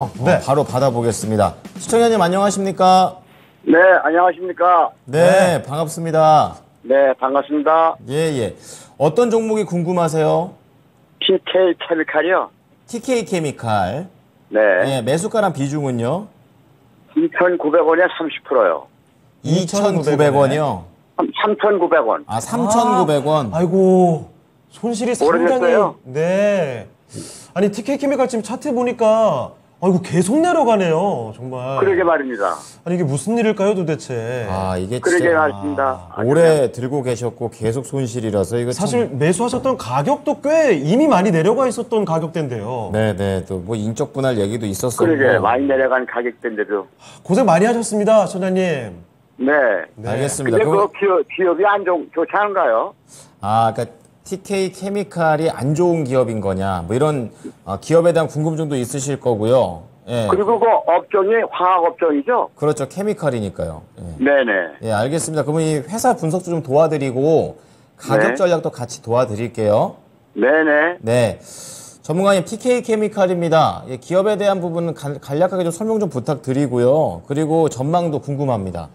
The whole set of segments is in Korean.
어, 네. 바로 받아보겠습니다. 시청자님 안녕하십니까? 네, 안녕하십니까? 네, 네. 반갑습니다. 네, 반갑습니다. 예, 예. 어떤 종목이 궁금하세요? TK 케미칼이요. TK 케미칼. 네. 네 매수가랑 비중은요? 2,900원에 30%요. 2,900원이요? 3,900원. 아, 3,900원. 아, 아이고. 손실이 상당히 모르겠어요? 네. 아니, TK 케미칼 지금 차트 보니까 아이고 계속 내려가네요 정말 그러게 말입니다 아니 이게 무슨 일일까요 도대체 아 이게 그러게 말입니다 오래 아, 들고 계셨고 계속 손실이라서 이거 사실 참... 매수하셨던 가격도 꽤 이미 많이 내려가 있었던 가격대인데요 네네 또 뭐 인적 분할 얘기도 있었어요 그러게 많이 내려간 가격대인데도 고생 많이 하셨습니다 소장님 네. 네. 알겠습니다. 근데 그 기업, 기업이 안 좋, 좋지 않은가요? 아, 그러니까 TK 케미칼이 안 좋은 기업인 거냐 뭐 이런 어, 기업에 대한 궁금증도 있으실 거고요. 예. 그리고 그 업종이 화학 업종이죠? 그렇죠. 케미칼이니까요. 예. 네네. 예, 알겠습니다. 그러면 이 회사 분석도 좀 도와드리고 가격 네. 전략도 같이 도와드릴게요. 네네. 네. 전문가님 PK 케미칼입니다. 예, 기업에 대한 부분은 간, 간략하게 좀 설명 좀 부탁드리고요. 그리고 전망도 궁금합니다.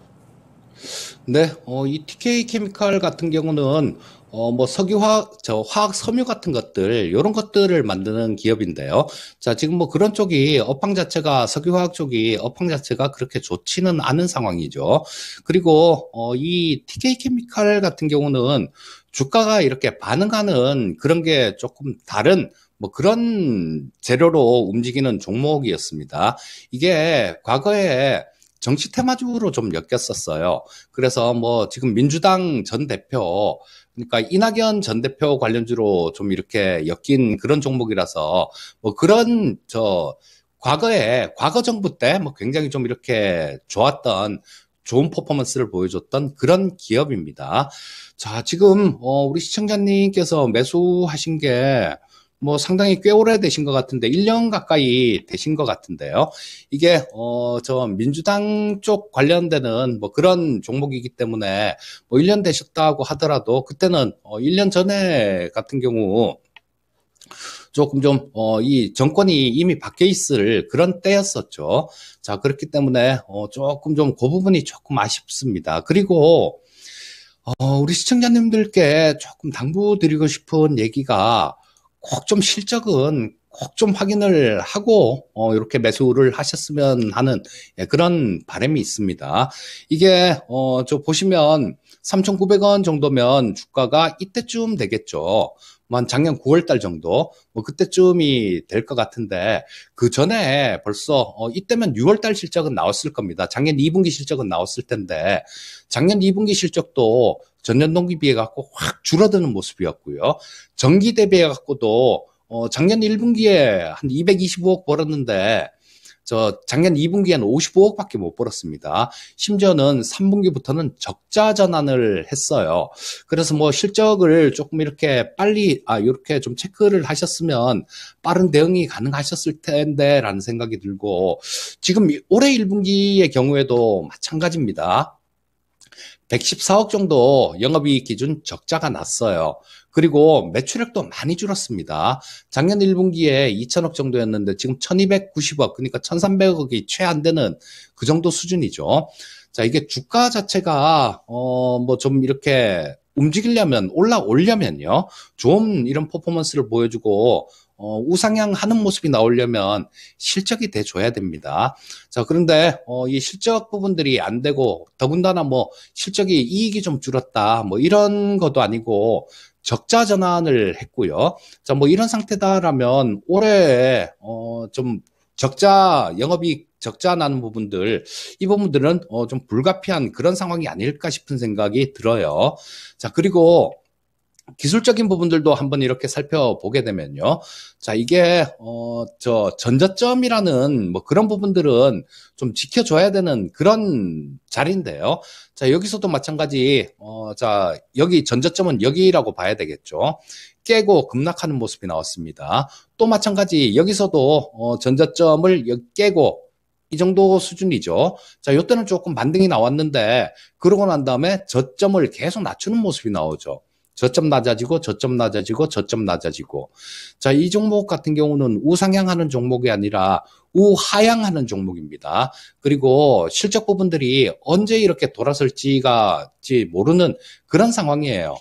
네, 어, 이 TK 케미칼 같은 경우는 어, 뭐 석유화학, 저 화학 섬유 같은 것들, 이런 것들을 만드는 기업인데요. 자, 지금 뭐 그런 쪽이 업황 자체가, 석유화학 쪽이 업황 자체가 그렇게 좋지는 않은 상황이죠. 그리고, 어, 이 TK 케미칼 같은 경우는 주가가 이렇게 반응하는 그런 게 조금 다른 뭐 그런 재료로 움직이는 종목이었습니다. 이게 과거에 정치 테마주로 좀 엮였었어요. 그래서 뭐 지금 민주당 전 대표 그러니까 이낙연 전 대표 관련주로 좀 이렇게 엮인 그런 종목이라서 뭐 그런 저 과거에 과거 정부 때 뭐 굉장히 좀 이렇게 좋았던 좋은 퍼포먼스를 보여줬던 그런 기업입니다. 자, 지금 어 우리 시청자님께서 매수하신 게뭐 상당히 꽤 오래 되신 것 같은데 1년 가까이 되신 것 같은데요. 이게 어 저 민주당 쪽 관련되는 뭐 그런 종목이기 때문에 뭐 1년 되셨다고 하더라도 그때는 어 1년 전에 같은 경우 조금 좀, 어, 이 정권이 이미 바뀌어 있을 그런 때였었죠. 자, 그렇기 때문에, 어, 조금 좀, 그 부분이 조금 아쉽습니다. 그리고, 어, 우리 시청자님들께 조금 당부드리고 싶은 얘기가, 꼭좀 실적은 꼭 좀 확인을 하고 어, 이렇게 매수를 하셨으면 하는 예, 그런 바람이 있습니다. 이게 어, 저 보시면 3,900원 정도면 주가가 이때쯤 되겠죠. 뭐 한 작년 9월 달 정도 뭐 그때쯤이 될 것 같은데 그 전에 벌써 어, 이때면 6월 달 실적은 나왔을 겁니다. 작년 2분기 실적은 나왔을 텐데 작년 2분기 실적도 전년 동기 비해 갖고 확 줄어드는 모습이었고요. 전기 대비해 갖고도 어, 작년 1분기에 한 225억 벌었는데 저 작년 2분기에는 55억밖에 못 벌었습니다. 심지어는 3분기부터는 적자 전환을 했어요. 그래서 뭐 실적을 조금 이렇게 빨리 아 이렇게 좀 체크를 하셨으면 빠른 대응이 가능하셨을 텐데라는 생각이 들고 지금 올해 1분기의 경우에도 마찬가지입니다. 114억 정도 영업이익 기준 적자가 났어요. 그리고 매출액도 많이 줄었습니다. 작년 1분기에 2천억 정도였는데 지금 1290억, 그러니까 1300억이 최안 되는 그 정도 수준이죠. 자, 이게 주가 자체가, 어, 뭐 좀 이렇게 움직이려면, 올라오려면요. 좀 이런 퍼포먼스를 보여주고, 어, 우상향하는 모습이 나오려면 실적이 돼줘야 됩니다. 자 그런데 어, 이 실적 부분들이 안 되고 더군다나 뭐 실적이 이익이 좀 줄었다 뭐 이런 것도 아니고 적자 전환을 했고요. 자뭐 이런 상태다라면 올해 어, 좀 적자 영업이익 적자 나는 부분들 이 부분들은 어, 좀 불가피한 그런 상황이 아닐까 싶은 생각이 들어요. 자 그리고 기술적인 부분들도 한번 이렇게 살펴보게 되면요. 자, 이게, 어, 저, 전자점이라는뭐 그런 부분들은 좀 지켜줘야 되는 그런 자리인데요. 자, 여기서도 마찬가지, 어, 자, 여기 전자점은 여기라고 봐야 되겠죠. 깨고 급락하는 모습이 나왔습니다. 또 마찬가지, 여기서도, 어, 전자점을 깨고 이 정도 수준이죠. 자, 요때는 조금 반등이 나왔는데, 그러고 난 다음에 저점을 계속 낮추는 모습이 나오죠. 저점 낮아지고 저점 낮아지고 저점 낮아지고 자 이 종목 같은 경우는 우상향하는 종목이 아니라 우하향하는 종목입니다. 그리고 실적 부분들이 언제 이렇게 돌아설지가지 모르는 그런 상황이에요.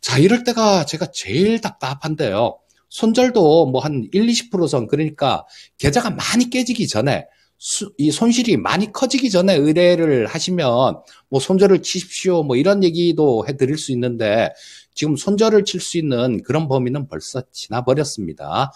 자 이럴 때가 제가 제일 답답한데요. 손절도 뭐 한 1, 20%선 그러니까 계좌가 많이 깨지기 전에 수, 이 손실이 많이 커지기 전에 의뢰를 하시면 뭐 손절을 치십시오 뭐 이런 얘기도 해드릴 수 있는데 지금 손절을 칠 수 있는 그런 범위는 벌써 지나버렸습니다.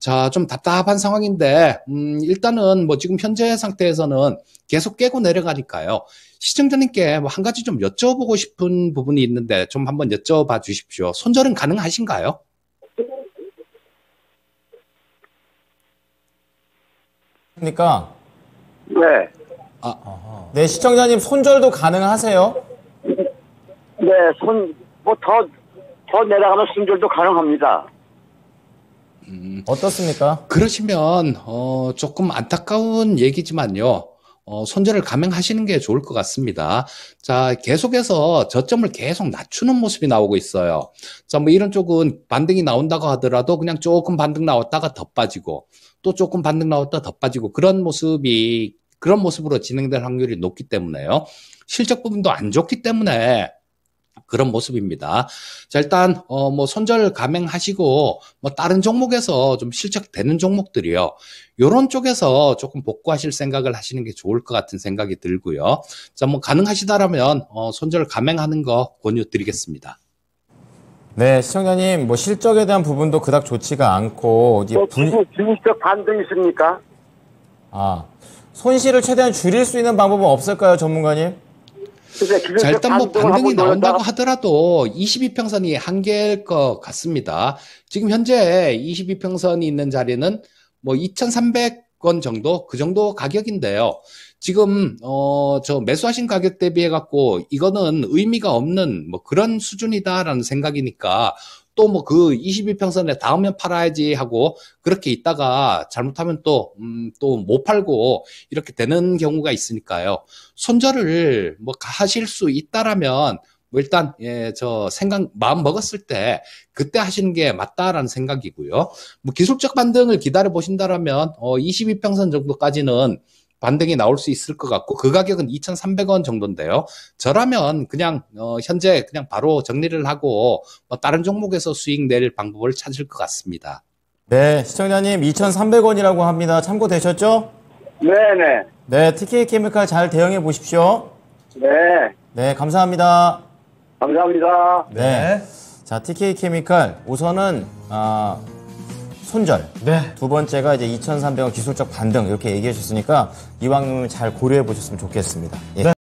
자, 좀 답답한 상황인데, 음, 일단은 뭐 지금 현재 상태에서는 계속 깨고 내려가니까요. 시청자님께 뭐 한 가지 좀 여쭤보고 싶은 부분이 있는데 좀 한번 여쭤봐 주십시오. 손절은 가능하신가요? 그러니까 네. 아, 네 시청자님 손절도 가능하세요? 네, 손 뭐 더 더 내려가면 손절도 가능합니다. 어떻습니까? 그러시면 어, 조금 안타까운 얘기지만요. 어, 손절을 감행하시는 게 좋을 것 같습니다. 자, 계속해서 저점을 계속 낮추는 모습이 나오고 있어요. 자, 뭐 이런 쪽은 반등이 나온다고 하더라도 그냥 조금 반등 나왔다가 더 빠지고 또 조금 반등 나왔다 더 빠지고 그런 모습이 그런 모습으로 진행될 확률이 높기 때문에요. 실적 부분도 안 좋기 때문에 그런 모습입니다. 자, 일단, 어, 뭐, 손절 감행하시고, 뭐, 다른 종목에서 좀 실적되는 종목들이요. 요런 쪽에서 조금 복구하실 생각을 하시는 게 좋을 것 같은 생각이 들고요. 자, 뭐, 가능하시다라면, 어, 손절 감행하는 거 권유 드리겠습니다. 네, 시청자님, 뭐 실적에 대한 부분도 그닥 좋지가 않고 이제 또 뭐 분... 지금 주적 반등 있습니까? 아, 손실을 최대한 줄일 수 있는 방법은 없을까요, 전문가님? 자, 일단 뭐 반등이 나온다고 하더라도 22평선이 한계일 것 같습니다. 지금 현재 22평선이 있는 자리는 뭐2,300 건 정도 그 정도 가격인데요. 지금 어 저 매수하신 가격 대비해 갖고 이거는 의미가 없는 뭐 그런 수준이다라는 생각이니까 또 뭐 그 22평선에 닿으면 팔아야지 하고 그렇게 있다가 잘못하면 또음또못 팔고 이렇게 되는 경우가 있으니까요. 손절을 뭐 하실 수 있다라면 뭐 일단 예, 저 생각 마음 먹었을 때 그때 하시는 게 맞다라는 생각이고요. 뭐 기술적 반등을 기다려 보신다라면 어 22평선 정도까지는 반등이 나올 수 있을 것 같고 그 가격은 2,300원 정도인데요. 저라면 그냥 어 현재 그냥 바로 정리를 하고 뭐 다른 종목에서 수익 낼 방법을 찾을 것 같습니다. 네, 시청자님 2,300원이라고 합니다. 참고되셨죠? 네, 네. 네, TK 케미칼 잘 대응해 보십시오. 네. 네, 감사합니다. 감사합니다. 네. 네. 자, TK 케미칼 우선은 아 손절. 네. 두 번째가 이제 2,300원 기술적 반등 이렇게 얘기하셨으니까 이왕이면 잘 고려해 보셨으면 좋겠습니다. 예. 네.